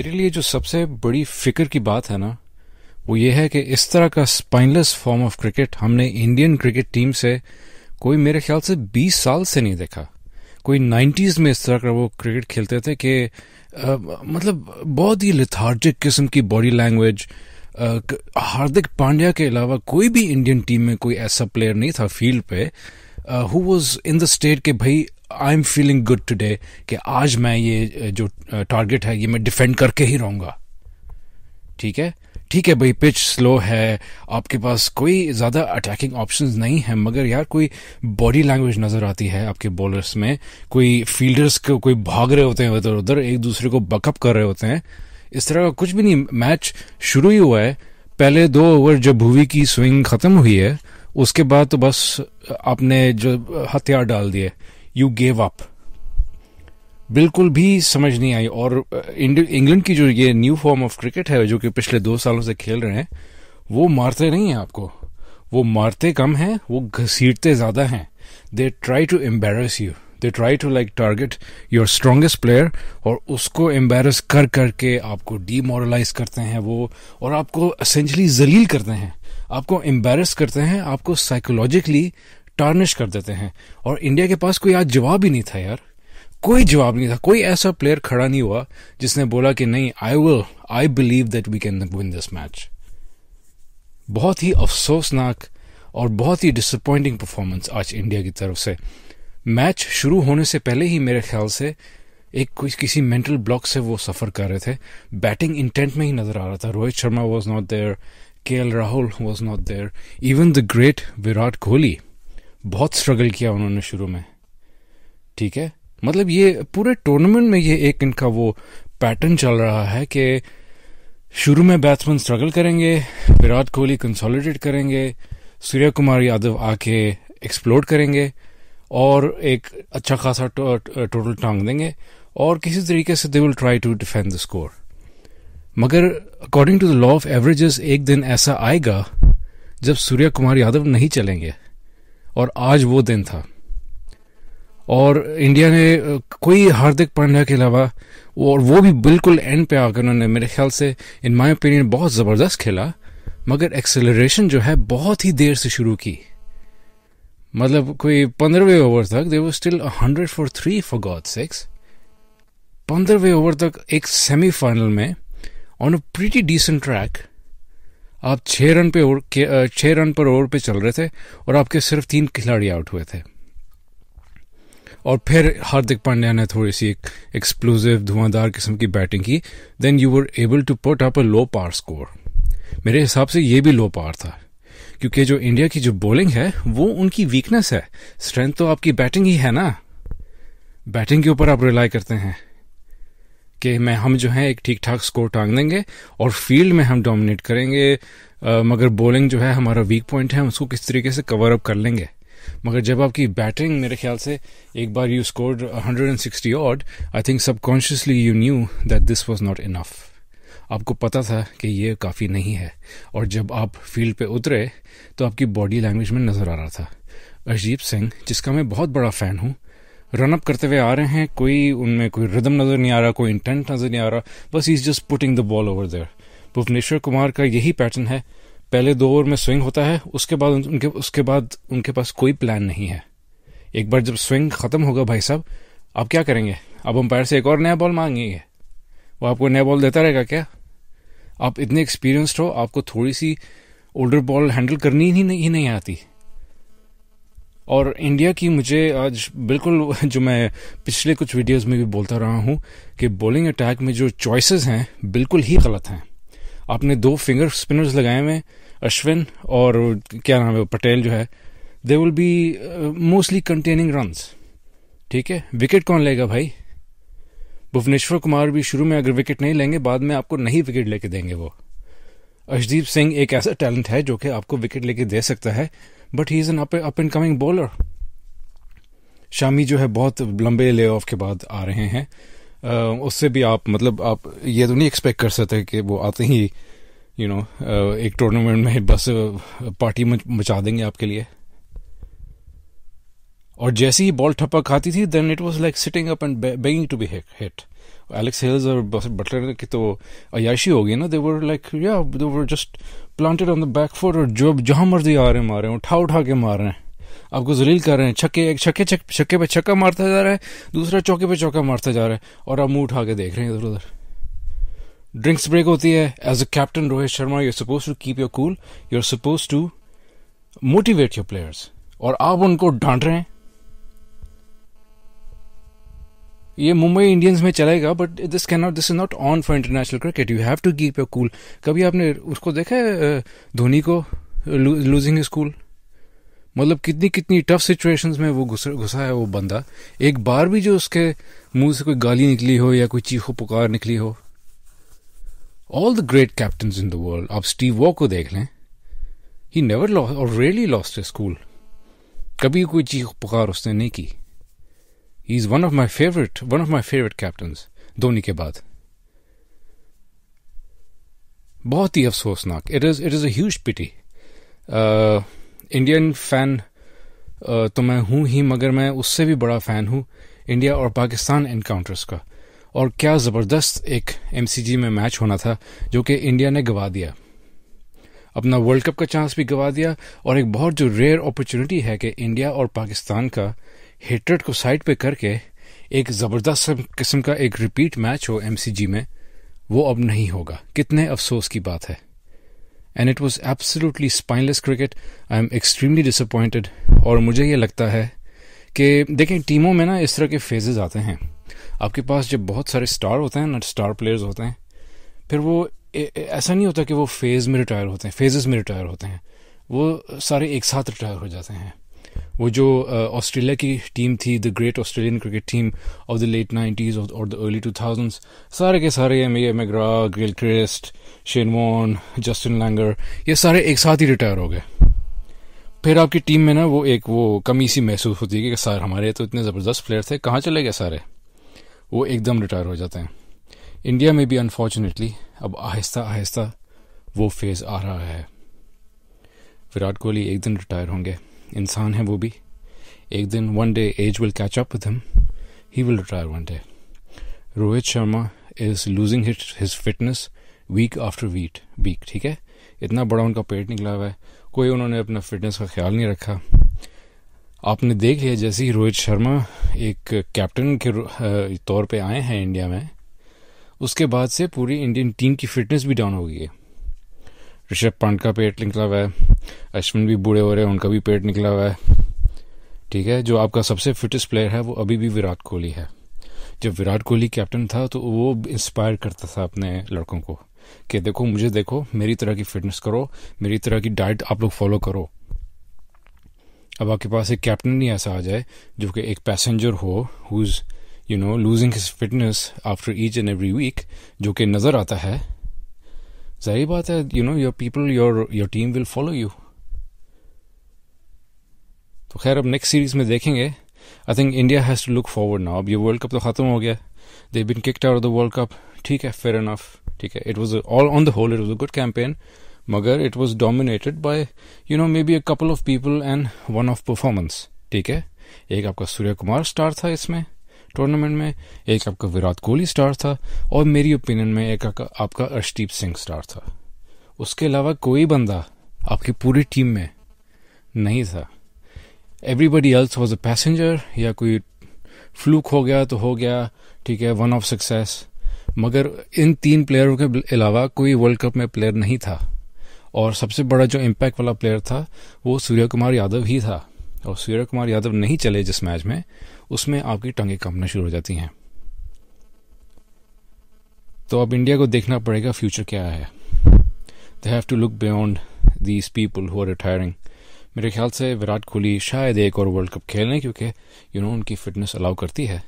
मेरे लिए जो सबसे बड़ी फिक्र की बात है ना वो ये है कि इस तरह का स्पाइनलेस फॉर्म ऑफ क्रिकेट हमने इंडियन क्रिकेट टीम से कोई मेरे ख्याल से 20 साल से नहीं देखा कोई 90s में इस तरह का वो क्रिकेट खेलते थे कि मतलब बहुत ही लिथार्जिक किस्म की बॉडी लैंग्वेज हार्दिक पांड्या के अलावा कोई भी इंडियन टीम में कोई ऐसा प्लेयर नहीं था फील्ड पे who was in the state के भाई I am feeling good today कि आज मैं ये जो टारगेट है ये मैं डिफेंड करके ही रहूंगा ठीक है ठीक है भाई पिच स्लो है आपके पास कोई ज़्यादा अटैकिंग ऑप्शंस नहीं है मगर यार कोई बॉडी लैंग्वेज नज़र आती है आपके बॉलर्स में कोई फील्डर्स को कोई भाग रहे होते हैं इधर उधर एक दूसरे को बकअप कर रहे होते हैं इस तरह का कुछ भी नहीं मैच शुरू ही हुआ है पहले दो ओवर जब भूवी की स्विंग ख़त्म हुई है उसके बाद तो बस आपने जो हथियार डाल दिए यू गेव अप बिल्कुल भी समझ नहीं आई और इंग्लैंड की जो ये न्यू फॉर्म ऑफ क्रिकेट है जो कि पिछले दो सालों से खेल रहे हैं वो मारते नहीं हैं आपको वो मारते कम हैं वो घसीटते ज़्यादा हैं they try to embarrass you they try to like target your strongest player और उसको एम्बेरस कर करके आपको डीमोरलाइज करते हैं वो और आपको असेंशली जलील करते हैं आपको एम्बेरस करते हैं आपको साइकोलॉजिकली टार्निश कर देते हैं और इंडिया के पास कोई आज जवाब ही नहीं था यार कोई जवाब नहीं था कोई ऐसा प्लेयर खड़ा नहीं हुआ जिसने बोला कि नहीं I will I believe that we can win this match बहुत ही अफसोसनाक और बहुत ही डिसअपॉइंटिंग परफॉर्मेंस आज इंडिया की तरफ से मैच शुरू होने से पहले ही मेरे ख्याल से एक कोई किसी मेंटल ब्लॉक से वो सफ़र कर रहे थे बैटिंग इंटेंट में ही नज़र आ रहा था Rohit Sharma was not there K L Rahul was not there even the great Virat Kohli बहुत स्ट्रगल किया उन्होंने शुरू में ठीक है मतलब ये पूरे टूर्नामेंट में ये एक इनका वो पैटर्न चल रहा है कि शुरू में बैट्समैन स्ट्रगल करेंगे विराट कोहली कंसोलिडेट करेंगे सूर्य कुमार यादव आके एक्सप्लोर करेंगे और एक अच्छा खासा टोटल uh, टांग देंगे और किसी तरीके से they will try to defend the score मगर according to the law of averages एक दिन ऐसा आएगा जब सूर्य कुमार यादव नहीं चलेंगे और आज वो दिन था और इंडिया ने कोई हार्दिक पांड्या के अलावा और वो भी बिल्कुल एंड पे आकर उन्होंने मेरे ख्याल से इन माय ओपिनियन बहुत ज़बरदस्त खेला मगर एक्सेलरेशन जो है बहुत ही देर से शुरू की मतलब कोई पंद्रहवें ओवर तक दे वो still hundred for three for got six पंद्रहवें ओवर तक एक सेमीफाइनल में on a pretty decent track आप छः रन पे ओवर छः रन पर ओवर पे चल रहे थे और आपके सिर्फ तीन खिलाड़ी आउट हुए थे और फिर हार्दिक पांड्या ने थोड़ी सी एक एक्सप्लोजिव धुआंधार किस्म की बैटिंग की then you were able to put up a low par score मेरे हिसाब से ये भी लो पार था क्योंकि जो इंडिया की जो बॉलिंग है वो उनकी वीकनेस है स्ट्रेंथ तो आपकी बैटिंग ही है ना बैटिंग के ऊपर आप रिलाई करते हैं कि मैं हम जो है एक ठीक ठाक स्कोर टांग देंगे और फील्ड में हम डोमिनेट करेंगे आ, मगर बॉलिंग जो है हमारा वीक पॉइंट है उसको किस तरीके से कवर अप कर लेंगे मगर जब आपकी बैटिंग मेरे ख्याल से एक बार you score hundred and sixty odd I think subconsciously you knew that this was not enough आपको पता था कि ये काफ़ी नहीं है और जब आप फील्ड पे उतरे तो आपकी बॉडी लैंग्वेज में नज़र आ रहा था अरजीत सिंह जिसका मैं बहुत बड़ा फ़ैन हूँ रनअप करते हुए आ रहे हैं कोई उनमें कोई रिदम नज़र नहीं आ रहा कोई इंटेंट नज़र नहीं आ रहा बस is just putting the ball over there Bhuvneshwar Kumar का यही पैटर्न है पहले दो ओवर में स्विंग होता है उसके बाद उनके उसके बाद उनके पास कोई प्लान नहीं है एक बार जब स्विंग ख़त्म होगा भाई साहब अब क्या करेंगे अब अंपायर से एक और नया बॉल मांगेंगे वो आपको नया बॉल देता रहेगा क्या आप इतने एक्सपीरियंसड हो आपको थोड़ी सी ओल्डर बॉल हैंडल करनी ही नहीं, ही नहीं आती और इंडिया की मुझे आज बिल्कुल जो मैं पिछले कुछ वीडियोस में भी बोलता रहा हूँ कि बॉलिंग अटैक में जो चॉइसेस हैं बिल्कुल ही गलत हैं आपने दो फिंगर स्पिनर्स लगाए हुए अश्विन और क्या नाम है पटेल जो है they will be mostly containing runs ठीक है विकेट कौन लेगा भाई भुवनेश्वर कुमार भी शुरू में अगर विकेट नहीं लेंगे बाद में आपको नहीं विकेट लेके देंगे वो अशदीप सिंह एक ऐसा टैलेंट है जो कि आपको विकेट लेके दे सकता है but he is an up and coming bowler Shami जो है बहुत लंबे ले ऑफ के बाद आ रहे हैं uh, उससे भी आप मतलब आप ये तो नहीं एक्सपेक्ट कर सकते कि वो आते ही यू you नो know, एक टूर्नामेंट में बस पार्टी मचा देंगे आपके लिए और जैसे ही बॉल ठप्पा खाती थी then it was like sitting up and begging to be hit Alex Hales और बटलर की तो अयाशी होगी ना दे वर लाइक या they were just planted on the back foot और जो जहाँ मर्जी आ रहे हैं मार रहे हैं उठा उठा के मार रहे हैं आपको जलील कर रहे हैं छक्के एक छक्के छक्के पे छक्का मारता जा रहा है दूसरा चौके पे चौका मारता जा रहा है और आप मुंह उठा के देख रहे हैं इधर उधर ड्रिंक्स ब्रेक होती है as a captain Rohit Sharma you suppose to keep your cool you are suppose to motivate your players और आप उनको डांट रहे हैं ये मुंबई इंडियंस में चलेगा but this can not this is not on for international cricket you have to keep your cool कभी आपने उसको देखा है धोनी को लूजिंग स्कूल मतलब कितनी कितनी टफ सिचुएशंस में वो घुसा है वो बंदा एक बार भी जो उसके मुंह से कोई गाली निकली हो या कोई चीखो पुकार निकली हो all the great captain in the world आप स्टीव वॉक को देख लें ही नेवर लॉस और रियली लॉस्ट स्कूल कभी कोई चीख पुकार उसने नहीं की he is one of my favourite one of my favourite captain Dhoni के बाद बहुत ही अफसोसनाक it is it is a pity Indian fan तो मैं हूं ही मगर मैं उससे भी बड़ा फ़ैन हूं इंडिया और पाकिस्तान एनकाउंटर्स का और क्या ज़बरदस्त एक एम में मैच होना था जो कि इंडिया ने गवा दिया अपना वर्ल्ड कप का चांस भी गवा दिया और एक बहुत जो रेयर अपॉर्चुनिटी है कि इंडिया और पाकिस्तान का हेटरेट को साइड पे करके एक ज़बरदस्त किस्म का एक रिपीट मैच हो एमसीजी में वो अब नहीं होगा कितने अफसोस की बात है and it was absolutely spineless cricket I am extremely disappointed और मुझे ये लगता है कि देखें टीमों में ना इस तरह के फेजेज आते हैं आपके पास जब बहुत सारे स्टार होते हैं ना स्टार प्लेयर्स होते हैं फिर वो ऐसा नहीं होता कि वो फेज़ में रिटायर होते हैं फेजेस में रिटायर होते हैं वो सारे एक साथ रिटायर हो जाते हैं वो जो uh, ऑस्ट्रेलिया की टीम थी the great Australian cricket team of the late nineties और द अर्ली टू थाउजेंड्स सारे के सारे McGrath Gilchrist Shane Warne Justin Langer ये सारे एक साथ ही रिटायर हो गए फिर आपकी टीम में ना वो एक वो कमी सी महसूस होती है कि सर हमारे तो इतने ज़बरदस्त प्लेयर थे कहाँ चले गए सारे वो एकदम रिटायर हो जाते हैं इंडिया में भी अनफॉर्चुनेटली अब आहिस्ता आहिस्ता वो फेज़ आ रहा है विराट कोहली एक दिन रिटायर होंगे इंसान है वो भी एक दिन one day age will catch up with him he will retire one day Rohit Sharma is losing it his fitness week after week week ठीक है इतना बड़ा उनका पेट निकला हुआ है कोई उन्होंने अपना फिटनेस का ख्याल नहीं रखा आपने देख लिया जैसे ही रोहित शर्मा एक कैप्टन के तौर पे आए हैं इंडिया में उसके बाद से पूरी इंडियन टीम की फिटनेस भी डाउन हो गई है ऋषभ पंत का पेट निकला हुआ है अश्विन भी बूढ़े हो रहे हैं उनका भी पेट निकला हुआ है ठीक है जो आपका सबसे फिटेस्ट प्लेयर है वो अभी भी विराट कोहली है जब विराट कोहली कैप्टन था तो वो इंस्पायर करता था अपने लड़कों को कि देखो मुझे देखो मेरी तरह की फिटनेस करो मेरी तरह की डाइट आप लोग फॉलो करो अब आपके पास एक कैप्टन ही ऐसा आ जाए जो कि एक पैसेंजर हो who is you know losing his fitness after each and every week जो कि नज़र आता है जाहिर बात है you know your people your your team will follow you तो खैर अब नेक्स्ट सीरीज में देखेंगे I think India has to look forward now अब ये वर्ल्ड कप तो ख़त्म हो गया they been kicked out the world cup ठीक है फेयर ऑफ ठीक है it was all on the whole it was a good campaign मगर it was dominated by you know may be a couple of people and one of performance ठीक है एक आपका सूर्य Kumar star था इसमें टूर्नामेंट में एक आपका विराट कोहली स्टार था और मेरी ओपिनियन में एक आपका अर्शदीप सिंह स्टार था उसके अलावा कोई बंदा आपकी पूरी टीम में नहीं था everybody else was a passenger या कोई फ्लूक हो गया तो हो गया ठीक है वन ऑफ सक्सेस मगर इन तीन प्लेयरों के अलावा कोई वर्ल्ड कप में प्लेयर नहीं था और सबसे बड़ा जो इम्पैक्ट वाला प्लेयर था वो सूर्य कुमार यादव ही था और सूर्य कुमार यादव नहीं चले जिस मैच में उसमें आपकी टंगे कांपना शुरू हो जाती हैं तो अब इंडिया को देखना पड़ेगा फ्यूचर क्या है they have to look beyond these people who are retiring मेरे ख्याल से विराट कोहली शायद एक और वर्ल्ड कप खेल लें क्योंकि यू नो उनकी फिटनेस अलाउ करती है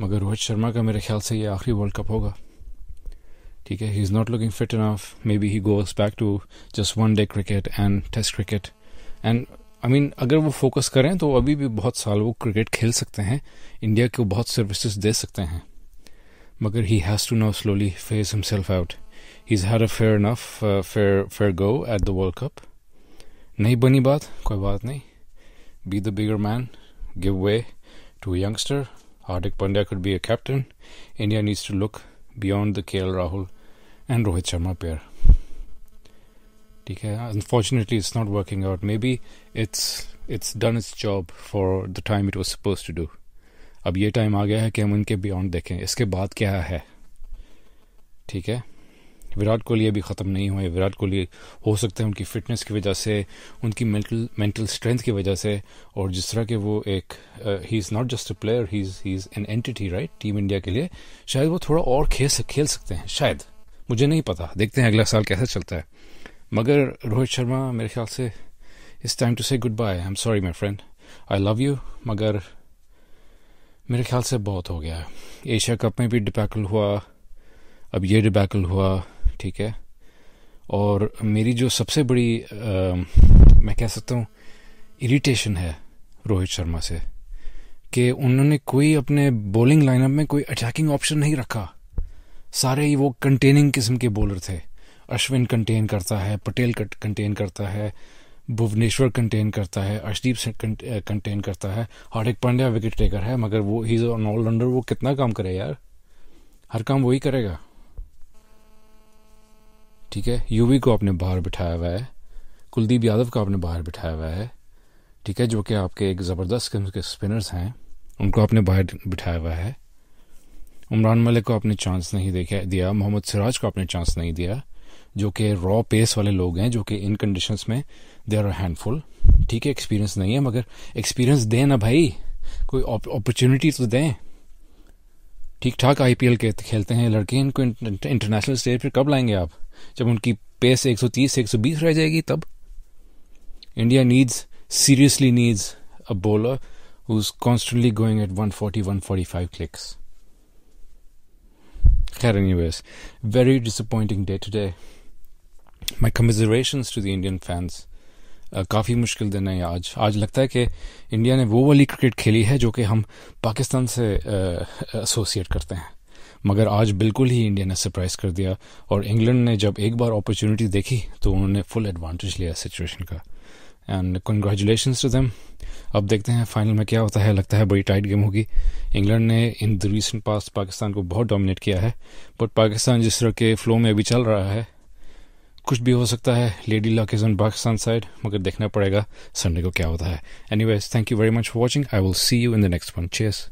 मगर रोहित शर्मा का मेरे ख्याल से ये आखिरी वर्ल्ड कप होगा ठीक है he is not looking fit enough may be he goes back to just one day cricket and test cricket and I mean अगर वो फोकस करें तो अभी भी बहुत साल वो क्रिकेट खेल सकते हैं इंडिया को बहुत सर्विसेज दे सकते हैं मगर he has to now slowly phase himself out he is had a fair enough fair fair go at the world cup नहीं बनी बात कोई बात नहीं be the bigger man give way to youngster Hardik Pandya could be a captain India needs to look beyond the K L Rahul and Rohit Sharma pair ठीक है unfortunately it's not working out may be it's it's done it's job for the time it was suppose to do अब ये time आ गया है कि हम उनके beyond देखें इसके बाद क्या है ठीक है विराट कोहली अभी ख़त्म नहीं हुए विराट कोहली हो सकता है उनकी फ़िटनेस की वजह से उनकी मेंटल मेंटल स्ट्रेंथ की वजह से और जिस तरह के वो एक he is not just a player he is he is an entity right team India के लिए शायद वो थोड़ा और खेल खेल सकते हैं शायद मुझे नहीं पता देखते हैं अगला साल कैसा चलता है मगर रोहित शर्मा मेरे ख्याल से इस time to say goodbye I am sorry my friend I love you मगर मेरे ख्याल से बहुत हो गया एशिया कप में भी डिपैकल हुआ अब ये डिपैकल हुआ ठीक है और मेरी जो सबसे बड़ी आ, मैं कह सकता हूँ इरिटेशन है रोहित शर्मा से कि उन्होंने कोई अपने बॉलिंग लाइनअप में कोई अटैकिंग ऑप्शन नहीं रखा सारे ही वो कंटेनिंग किस्म के बॉलर थे अश्विन कंटेन करता है पटेल कंटेन करता है भुवनेश्वर कंटेन करता है अर्शदीप कंटेन करता है हार्दिक पांड्या विकेट टेकर है मगर वो ही ऑन ऑलराउंडर वो कितना काम करे यार हर काम वही करेगा ठीक है यूवी को आपने बाहर बिठाया हुआ है कुलदीप यादव को आपने बाहर बिठाया हुआ है ठीक है जो कि आपके एक ज़बरदस्त किस्म के स्पिनर्स हैं उनको आपने बाहर बिठाया हुआ है उमरान मलिक को आपने चांस नहीं देखा दिया मोहम्मद सिराज को आपने चांस नहीं दिया जो कि रॉ पेस वाले लोग हैं जो कि इन कंडीशंस में दे आर हैंडफुल ठीक है एक्सपीरियंस नहीं है मगर एक्सपीरियंस दें ना भाई कोई अपॉर्चुनिटी तो दें ठीक ठाक आई एल के खेलते हैं लड़के इनको इंटरनेशनल स्टेज पर कब लाएंगे आप जब उनकी पेस 130 से 120 रह जाएगी तब India needs seriously needs a bowler who is constantly going at 140 145 clicks खैर anyways very disappointing day today my commiserations to the Indian fans काफ़ी मुश्किल दिन है आज आज लगता है कि इंडिया ने वो वाली क्रिकेट खेली है जो कि हम पाकिस्तान से एसोसिएट uh, करते हैं मगर आज बिल्कुल ही इंडिया ने सरप्राइज़ कर दिया और इंग्लैंड ने जब एक बार अपॉर्चुनिटी देखी तो उन्होंने फुल एडवांटेज लिया सिचुएशन का एंड कंग्रेचुलेशन टू दैम अब देखते हैं फाइनल में क्या होता है लगता है बड़ी टाइट गेम होगी इंग्लैंड ने in the recent past Pakistan को बहुत डोमिनेट किया है बट पाकिस्तान जिस तरह के फ्लो में अभी चल रहा है कुछ भी हो सकता है lady luck is on Pakistan side मगर देखना पड़ेगा संडे को क्या होता है anyways thank you very much for watching I will see you in the next one chess